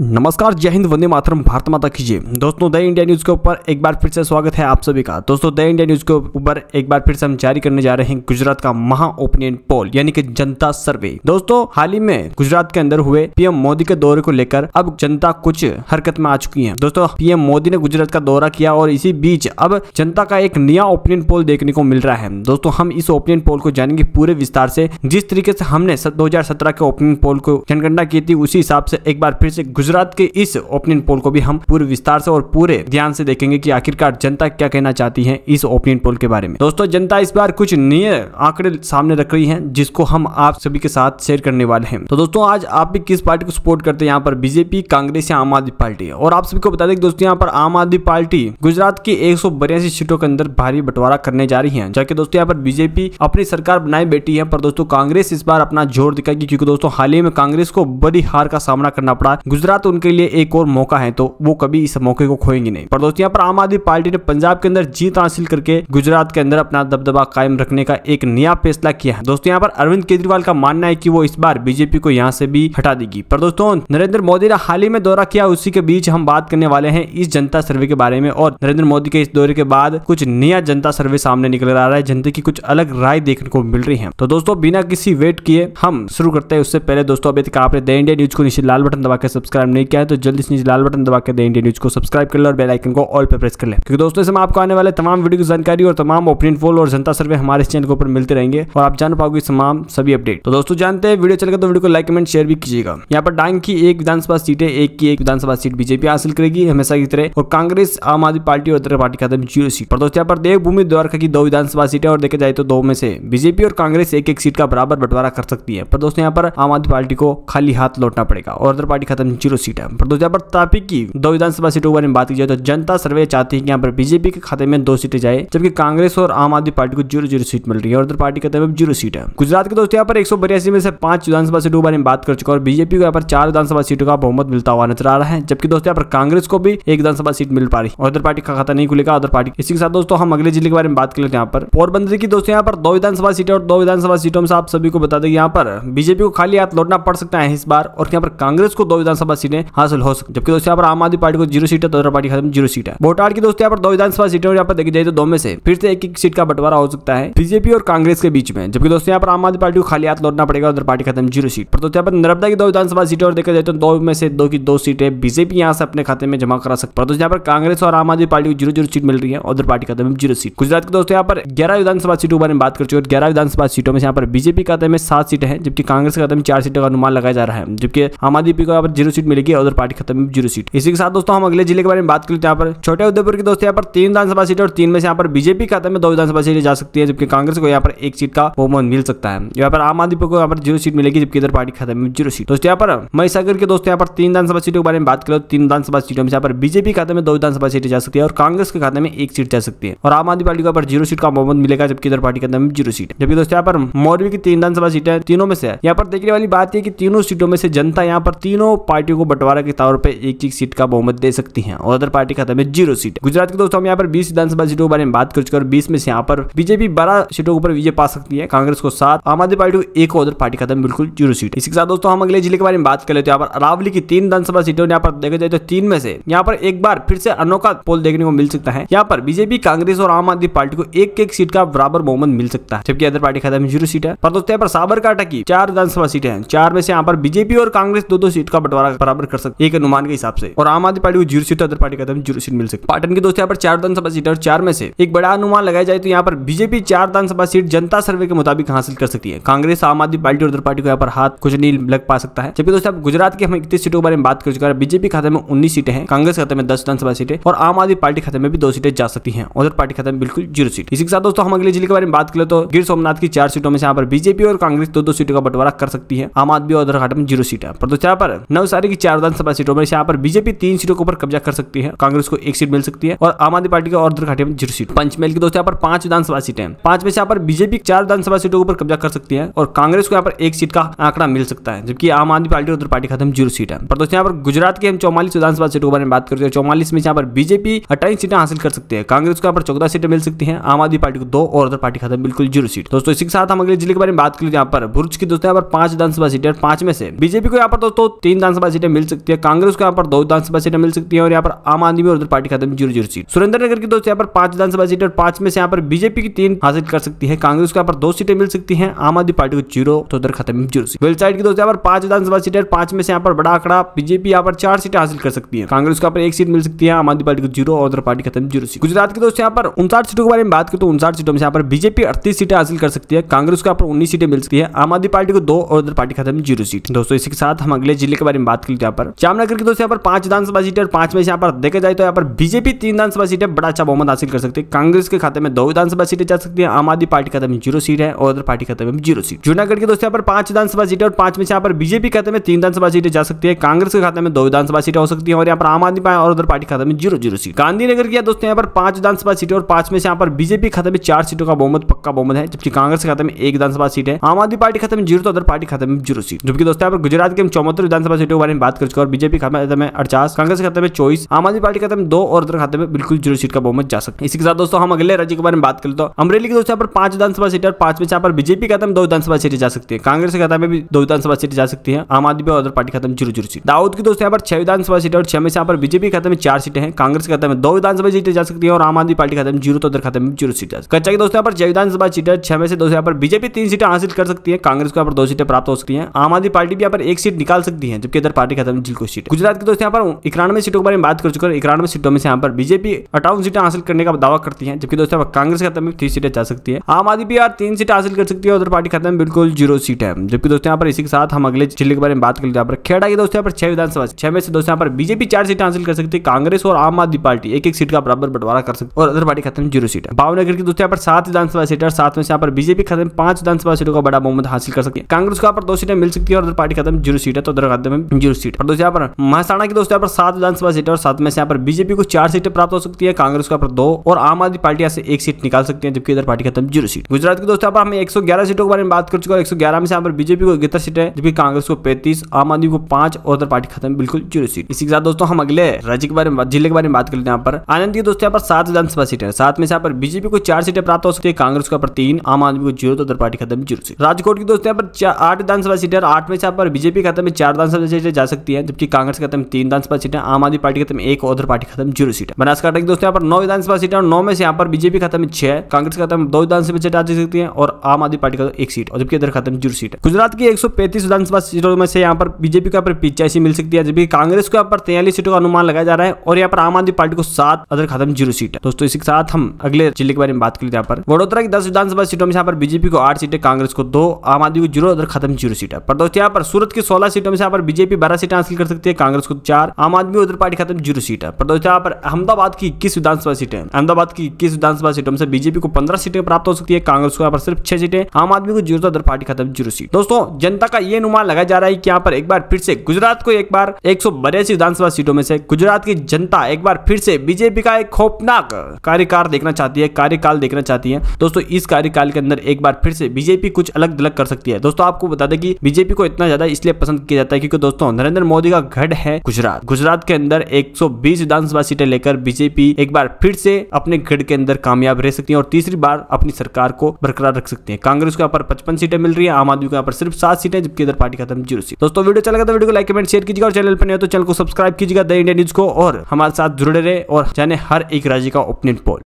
नमस्कार जय हिंद वंदे मातरम भारत माता कीजिए दोस्तों द इंडिया न्यूज़ के ऊपर एक बार फिर से स्वागत है आप सभी का दोस्तों द इंडिया न्यूज़ के ऊपर एक बार फिर से हम जारी करने जा रहे हैं गुजरात का महा ओपिनियन पोल यानी कि जनता सर्वे दोस्तों हाल ही में गुजरात के अंदर हुए पीएम मोदी के दौरे को लेकर अब जनता कुछ हरकत में आ चुकी है दोस्तों पीएम मोदी ने गुजरात का दौरा किया और इसी बीच अब जनता का एक नया ओपिनियन पोल देखने को मिल रहा है दोस्तों हम इस ओपिनियन पोल को जानेंगे पूरे विस्तार से जिस तरीके से हमने दो के ओपिनियन पोल को जनगणना की थी उसी हिसाब से एक बार फिर से गुजरात के इस ओपिनियन पोल को भी हम पूरे विस्तार से और पूरे ध्यान से देखेंगे की आखिरकार जनता क्या कहना चाहती है इस ओपिनियन पोल के बारे में दोस्तों जनता इस बार कुछ नए आंकड़े सामने रख रही है जिसको हम आप सभी के साथ शेयर करने वाले हैं तो दोस्तों आज आप भी किस पार्टी को सपोर्ट करते हैं यहाँ पर बीजेपी कांग्रेस या आम आदमी पार्टी और आप सभी को बता दें दोस्तों यहाँ पर आम आदमी पार्टी गुजरात की एक सीटों के अंदर भारी बंटवारा करने जा रही है जबकि दोस्तों यहाँ पर बीजेपी अपनी सरकार बनाए बैठी है पर दोस्तों कांग्रेस इस बार अपना जोर दिखाएगी क्योंकि दोस्तों हाल ही में कांग्रेस को बड़ी हार का सामना करना पड़ा गुजरात गुजरात उनके लिए एक और मौका है तो वो कभी इस मौके को खोएंगे नहीं पर दोस्तों यहाँ पर आम आदमी पार्टी ने पंजाब के अंदर जीत हासिल करके गुजरात के अंदर अपना दबदबा कायम रखने का एक नया फैसला किया है दोस्तों यहाँ पर अरविंद केजरीवाल का मानना है की वो इस बार बीजेपी को यहाँ से भी हटा देगी पर दोस्तों नरेंद्र मोदी ने हाल ही में दौरा किया उसी के बीच हम बात करने वाले हैं इस जनता सर्वे के बारे में और नरेंद्र मोदी के इस दौरे के बाद कुछ नया जनता सर्वे सामने निकल आ रहा है जनता की कुछ अलग राय देखने को मिल रही है तो दोस्तों बिना किसी वेट किए हम शुरू करते हैं उससे पहले दोस्तों अभी तक आपने द इंडिया न्यूज को निश्चित लाल बटन दबा के सब्सक्राइब सब्सक्राइब नहीं किया है तो जल्दी से लाल बटन दबा के दें इंडिया न्यूज़ को सब्सक्राइब कर लें और बेलाइकन को ऑल पर प्रेस कर लें क्योंकि दोस्तों इसमें आपको आने वाले तमाम वीडियो की जानकारी और तमाम ओपिनियन पोल और जनता सर्वे हमारे चैनल के ऊपर मिलते रहेंगे और आप जान पाओगे तमाम सभी अपडेट तो दोस्तों जानते हैं वीडियो चलकर तो वीडियो को लाइक कमेंट शेयर भी कीजिएगा यहाँ पर डांग की एक विधानसभा सीट है एक की एक विधानसभा सीट बीजेपी हासिल करेगी हमेशा की तरह और कांग्रेस आम आदमी पार्टी और उत्तर पार्टी खाता जीरो सीट पर दोस्तों यहाँ पर देवभूमि द्वारका की दो विधानसभा सीटें और देखा जाए तो दो में से बीजेपी और कांग्रेस एक एक सीट का बराबर बंटवारा कर सकती है पर दोस्तों यहाँ पर आम आदमी पार्टी को खाली हाथ लौटना पड़ेगा और उत्तर पार्टी खत्म जीरो जीरो सीट है पर दोस्तों पर तापी की दो विधानसभा सीटों के बारे में बात की जाए तो जनता सर्वे चाहती है कि यहाँ पर बीजेपी के खाते में दो सीटें जाए जबकि कांग्रेस और आम आदमी पार्टी को जीरो जीरो सीट मिल रही है और उधर पार्टी के में जीरो सीट है गुजरात के दोस्तों यहाँ पर एक में से पांच विधानसभा सीटों के बारे में बात कर चुका और बीजेपी को यहाँ पर चार विधानसभा सीटों का बहुमत मिलता हुआ नजर आ रहा है जबकि दोस्तों यहाँ पर कांग्रेस को भी एक विधानसभा सीट मिल पा रही और उधर पार्टी का खाता नहीं खुलेगा उधर पार्टी इसी के साथ दोस्तों हम अगले जिले के बारे में बात कर लेते हैं यहाँ पर पोरबंदर की दोस्तों यहाँ पर दो विधानसभा सीटें और दो विधानसभा सीटों में आप सभी को बता दें यहाँ पर बीजेपी को खाली हाथ लौटना पड़ सकता है इस बार और यहाँ पर कांग्रेस को दो विधानसभा सीटें हासिल हो सकती जबकि दोस्तों यहाँ पर आम आदमी पार्टी को जीरो सीट है तो पार्टी खत्म जीरो सीट है भोटाड़ की दोस्तों यहाँ पर दो विधानसभा सीटें और यहाँ पर देखी जाए तो दो में से फिर से एक एक सीट का बंटवारा हो सकता है बीजेपी और कांग्रेस के बीच में जबकि दोस्तों यहाँ पर आम आदमी पार्टी को खाली हाथ लौटना पड़ेगा उधर पार्टी खत्म जीरो सीट पर दोस्तों यहाँ पर नर्मदा की दो विधानसभा सीटें और देखा जाए तो दो में से दो की दो सीटें बीजेपी यहाँ से अपने खाते में जमा करा सकता है दोस्तों यहाँ पर कांग्रेस और आम आदमी पार्टी को जीरो जीरो सीट मिल रही है उधर पार्टी खत्म में जीरो सीट गुजरात के दोस्तों यहाँ पर ग्यारह विधानसभा सीटों के बारे में बात कर चुके और ग्यारह विधानसभा सीटों में यहाँ पर बीजेपी खाते में सात सीटें हैं जबकि कांग्रेस खाते में चार सीटों का अनुमान लगाया जा रहा है जबकि आम आदमी पार्टी को यहाँ पर जीरो सीट मिलेगी अदर पार्टी खत्म में जीरो सीट इसी के साथ दोस्तों हम अगले जिले के बारे में बात करें यहाँ पर छोटे उदयपुर की दोस्तों यहाँ पर तीन विधानसभा सीट और तीन में से यहाँ पर बीजेपी खाते में दो विधानसभा सीटें जा सकती है जबकि कांग्रेस को यहाँ पर एक सीट का बहुमत मिल सकता है यहाँ पर आम आदमी को यहाँ पर जीरो सीट मिलेगी जबकि इधर पार्टी खत्म में जीरो सीट दोस्तों यहाँ पर महिसागर के दोस्तों यहाँ पर तीन विधानसभा सीटों के बारे में बात करो तीन विधानसभा सीटों में यहाँ पर बीजेपी खाते में दो विधानसभा सीटें जा सकती है और कांग्रेस के खाते में एक सीट जा सकती है और आम आदमी पार्टी को जीरो सीट का बहुमत मिलेगा जबकि इधर पार्टी खाते में जीरो सीट जबकि दोस्तों यहाँ पर मौर्य की तीन विधानसभा सीटें तीनों में से यहाँ पर देखने वाली बात है कि तीनों सीटों में से जनता यहाँ पर तीनों पार्टियों को को बंटवारा के तौर पर एक एक सीट का बहुमत दे सकती है और अदर पार्टी खाता में जीरो सीट गुजरात के दोस्तों हम यहाँ पर बीस विधानसभा सीटों के बारे में बात कर चुके और बीस में से यहाँ पर बीजेपी बारह सीटों के ऊपर विजय पा सकती है कांग्रेस को सात आम आदमी पार्टी को एक और पार्टी खाता में बिल्कुल जीरो सीट इसके साथ दोस्तों हम अगले जिले के बारे में बात कर लेते हैं यहाँ पर अरावली की तीन विधानसभा सीटों यहाँ पर देखा जाए तो तीन में से यहाँ पर एक बार फिर से अनोखा पोल देखने को मिल सकता है यहाँ पर बीजेपी कांग्रेस और आम आदमी पार्टी को एक एक सीट का बराबर बहुमत मिल सकता है जबकि अदर पार्टी खाता में जीरो सीट है पर दोस्तों यहाँ पर साबरकांठा की चार विधानसभा सीटें हैं चार में से यहाँ पर बीजेपी और कांग्रेस दो दो सीट का बंटवारा बराबर कर सकते एक अनुमान के हिसाब से और आम आदमी पार्टी को जीरो सीट अदर पार्टी का जीरो सीट मिल सकती पाटन की दोस्तों यहाँ पर चार विधानसभा सीट और चार में से एक बड़ा अनुमान लगाया जाए तो यहाँ पर बीजेपी चार विधानसभा सीट जनता सर्वे के मुताबिक हासिल कर सकती है कांग्रेस आम आदमी पार्टी और अदर पार्टी को यहाँ पर हाथ कुछ नहीं लग पा सकता है जबकि दोस्तों गुजरात के हम इक्कीस सीटों के बारे में बात कर चुका है बीजेपी खाते में उन्नीस सीटें हैं कांग्रेस खाते में दस विधानसभा सीटें और आम आदमी पार्टी खाते में भी दो सीटें जा सकती है उधर पार्टी खाते में बिल्कुल जीरो सीट इसी के साथ दोस्तों हम अगले जिले के बारे में बात करें तो गिर सोमनाथ की चार सीटों में से यहाँ पर बीजेपी और कांग्रेस दो दो सीटों का बंटवारा कर सकती है आम आदमी और उधर खाते में जीरो सीट है पर दोस्तों यहाँ पर नवसारी की चार विधानसभा सीटों में यहाँ पर बीजेपी तीन सीटों के ऊपर कब्जा कर सकती है कांग्रेस को एक सीट मिल सकती है और आम आदमी पार्टी का और दरघाटिया में जीरो सीट पंचमहल की दोस्तों यहाँ पर पांच विधानसभा सीटें हैं पांच में यहाँ पर बीजेपी चार विधानसभा सीटों के ऊपर कब्जा कर सकती है और कांग्रेस को यहाँ पर एक सीट का आंकड़ा मिल सकता है जबकि आम आदमी पार्टी और उधर पार्टी खत्म जीरो सीट है पर दोस्तों यहाँ पर गुजरात की हम चौवालीस विधानसभा सीटों के बारे में बात करते हैं चौवालीस में यहाँ पर बीजेपी अट्ठाईस सीटें हासिल कर सकती है कांग्रेस को यहाँ पर चौदह सीटें मिल सकती है आम आदमी पार्टी को दो और उधर पार्टी खत्म बिल्कुल जीरो सीट दोस्तों इसी के साथ हम अगले जिले के बारे में बात करें यहाँ पर भुर्ज की दोस्तों यहाँ पर पांच विधानसभा सीटें पांच में से बीजेपी को यहाँ पर दोस्तों तीन विधानसभा सीट सीटें मिल सकती है कांग्रेस को यहाँ पर दो विधानसभा सीटें मिल सकती है और यहाँ पर आम आदमी और उधर पार्टी खाते में zero zero seat Surendranagar की दोस्तों यहाँ पर पांच विधानसभा सीटें और पांच में से यहाँ पर बीजेपी की तीन हासिल कर सकती है कांग्रेस को यहाँ पर दो सीटें मिल सकती है आम आदमी पार्टी को जीरो तो उधर खत्म में जीरो सीट वेलसाइड की दोस्तों यहाँ पर पांच विधानसभा सीटें और पांच में से यहाँ पर बड़ा आंकड़ा बीजेपी यहाँ पर चार सीटें हासिल कर सकती है कांग्रेस को यहाँ पर एक सीट मिल सकती है आम आदमी पार्टी को जीरो और उधर पार्टी खत्म जीरो सीट गुजरात की दोस्तों यहाँ पर उनसाठ सीटों के बारे में बात करें तो उनसाठ सीटों में यहाँ पर बीजेपी अड़तीस सीटें हासिल कर सकती है कांग्रेस को यहाँ पर उन्नीस सीटें मिल सकती है आम आदमी पार्टी को दो और उधर पार्टी खत्म जीरो सीट दोस्तों इसी के साथ हम अगले जिले के बारे में बात स्प्लिट यहाँ पर जामनगर की दोस्तों यहाँ पर पांच विधानसभा सीटें और पांच में यहाँ पर देखा जाए तो यहाँ पर बीजेपी तीन विधानसभा सीटें बड़ा अच्छा बहुमत हासिल कर सकती है कांग्रेस के खाते में दो विधानसभा सीटें जा सकती है आम आदमी पार्टी खाते में जीरो सीट है और अदर पार्टी खाते में जीरो सीट जूनागढ़ के दोस्तों यहाँ पर पांच विधानसभा सीटें और पांच में यहाँ पर बीजेपी खाते में तीन विधानसभा सीटें जा सकती है कांग्रेस के खाते में दो विधानसभा सीटें हो सकती है और यहाँ पर आम आदमी और अदर पार्टी खाते में जीरो जीरो सीट गांधीनगर की दोस्तों यहाँ पर पांच विधानसभा सीटें और पांच में यहाँ पर बीजेपी खाते में चार सीटों का बहुमत पक्का बहुमत है जबकि कांग्रेस खाते में एक विधानसभा सीट है आम आदमी पार्टी खाते में जीरो तो अदर पार्टी खाते में जीरो सीट जबकि दोस्तों यहाँ पर गुजरात के चौहत्तर विधानसभा सीटों के बारे में बात कर चुका और बीजेपी खाते में अड़चास कांग्रेस खाते में चौबीस आम आदमी पार्टी खाते में दो और उधर खाते में बिल्कुल जीरो सीट का बहुमत जा सकते है इसके साथ दोस्तों हम अगले राज्य के बारे में बात करें तो अमरेली के दोस्तों पर पांच विधानसभा सीट और पांच में यहाँ पर बीजेपी खाते में दो विधानसभा सीटें जा सकती है कांग्रेस के खाते में भी दो विधानसभा सीट जा सकती है आम आदमी और उधर पार्टी खाते में जीरो जीरो सीट दाऊद की दोस्तों यहाँ पर छह विधानसभा सीटें और छह में यहाँ पर बीजेपी खाते में चार सीटें हैं कांग्रेस खाते में दो विधानसभा सीटें जा सकती है और आम आदमी पार्टी खाते में जीरो तो उधर खाते में जीरो सीट जा सकती है कच्चा की दोस्तों यहाँ पर छह विधानसभा है छह में से दोस्तों यहाँ पर बीजेपी तीन सीटें हासिल कर सकती है कांग्रेस को यहाँ पर दो सीटें प्राप्त हो सकती है आम आदमी पार्टी भी यहाँ पर एक सीट निकाल सकती है जबकि इधर पार्टी पार्टी खत्म जिनको सीट गुजरात की दोस्तों यहाँ पर इकानवे सीटों के बारे में बात कर चुके हैं इकानवे सीटों में से यहाँ पर बीजेपी अठावन सीटें हासिल करने का दावा करती है जबकि दोस्तों कांग्रेस खत्म में तीन सीटें जा सकती है आम आदमी भी यार तीन सीट हासिल कर सकती है उधर पार्टी खत्म बिल्कुल जीरो सीट है जबकि दोस्तों यहाँ पर इसी के साथ हम अगले जिले के बारे में बात कर लेते हैं खेड़ा की दोस्तों यहाँ पर छह विधानसभा छह में से दोस्तों यहाँ पर बीजेपी चार सीट हासिल कर सकती है कांग्रेस और आम आदमी पार्टी एक एक सीट का बराबर बंटवारा कर सकती है और अदर पार्टी खत्म जीरो सीट है भावनगर की दोस्तों यहाँ पर सात विधानसभा सीट और सात में से यहाँ पर बीजेपी खत्म पांच विधानसभा सीटों का बड़ा बहुमत हासिल कर सकती है कांग्रेस को यहाँ पर दो सीटें मिल सकती है और अदर पार्टी खत्म जीरो सीट है तो अदर खत्म जीरो सीट और दोस्तों यहाँ पर महसाणा की दोस्तों यहाँ पर सात विधानसभा सीट और सात में से यहाँ पर बीजेपी को चार सीटें प्राप्त हो सकती है कांग्रेस को पर दो और आम आदमी पार्टी यहाँ से एक सीट निकाल सकती है जबकि इधर पार्टी खत्म जीरो सीट गुजरात की दोस्तों यहाँ पर हम एक सीटों के बारे में बात कर चुके हैं एक में से यहाँ पर बीजेपी को इकहत्तर सीटें जबकि कांग्रेस को पैंतीस आम आदमी को पांच और उधर पार्टी खत्म बिल्कुल जीरो सीट इसी के साथ दोस्तों हम अगले राज्य के बारे में जिले के बारे में बात करते हैं यहाँ पर आनंद की दोस्तों यहाँ पर सात विधानसभा सीटें साथ में यहाँ पर बीजेपी को चार सीटें प्राप्त हो सकती है कांग्रेस को पर तीन आम आदमी को जीरो तो उधर पार्टी खत्म जीरो सीट राजकोट की दोस्तों यहाँ पर आठ विधानसभा सीटें आठ में से यहाँ पर बीजेपी खत्म में चार विधानसभा सीटें सकती है जबकि कांग्रेस खत्म तीन विधानसभा सीटें आम आदमी पार्टी खत्म एक और पार्टी खत्म जीरो सीट बनासकाठा की दोस्तों यहाँ पर नौ विधानसभा सीटें और नौ में से यहाँ पर बीजेपी खत्म छह है कांग्रेस खत्म दो विधानसभा सीट आ सकती है और आम आदमी पार्टी का एक सीट और जबकि इधर खत्म जीरो सीट है गुजरात की एक विधानसभा सीटों में से यहाँ पर बीजेपी को यहाँ पर पिचासी मिल सकती है जबकि कांग्रेस को यहाँ पर तैयारी सीटों का अनुमान लगाया जा रहा है और यहाँ पर आम आदमी पार्टी को सात अदर खत्म जीरो सीट है दोस्तों इसी के साथ हम अगले जिले के बारे में बात करते हैं यहाँ पर वडोदरा की दस विधानसभा सीटों में यहाँ पर बीजेपी को आठ सीटें कांग्रेस को दो आम आदमी को जीरो अदर खत्म जीरो सीट है पर दोस्तों यहाँ पर सूरत की सोलह सीटों में यहाँ पर बीजेपी बारह सीटें हासिल कर सकती है कांग्रेस को चार आम आदमी उधर पार्टी खत्म जीरो सीट है पर दोस्तों यहाँ पर अहमदाबाद की इक्कीस विधानसभा सीटें अहमदाबाद की इक्कीस विधानसभा सीटों से बीजेपी को पंद्रह सीटें प्राप्त हो सकती है कांग्रेस को यहाँ पर सिर्फ छह सीटें आम आदमी को जीरो तो उधर पार्टी खत्म जीरो सीट दोस्तों जनता का ये अनुमान लगाया जा रहा है की यहाँ पर एक बार फिर से गुजरात को एक बार एक विधानसभा सीटों में से गुजरात की जनता एक बार फिर से बीजेपी का एक खौफनाक कार्यकाल देखना चाहती है कार्यकाल देखना चाहती है दोस्तों इस कार्यकाल के अंदर एक बार फिर से बीजेपी कुछ अलग दलग कर सकती है दोस्तों आपको बता दें कि बीजेपी को इतना ज्यादा इसलिए पसंद किया जाता है क्योंकि दोस्तों नरेंद्र मोदी का गढ़ है गुजरात गुजरात के अंदर 120 विधानसभा सीटें लेकर बीजेपी एक बार फिर से अपने गढ़ के अंदर कामयाब रह सकती है और तीसरी बार अपनी सरकार को बरकरार रख सकती है कांग्रेस को यहाँ पर पचपन सीटें मिल रही है आम आदमी को यहाँ पर सिर्फ सात सीटें जबकि इधर पार्टी खत्म जीरो सीट दोस्तों वीडियो चला अच्छा तो वीडियो को लाइक कमेंट शेयर कीजिएगा और चैनल पर नहीं तो चैनल को सब्सक्राइब कीजिएगा द इंडिया न्यूज को और हमारे साथ जुड़े रहे और जाने हर एक राज्य का ओपिनियन पोल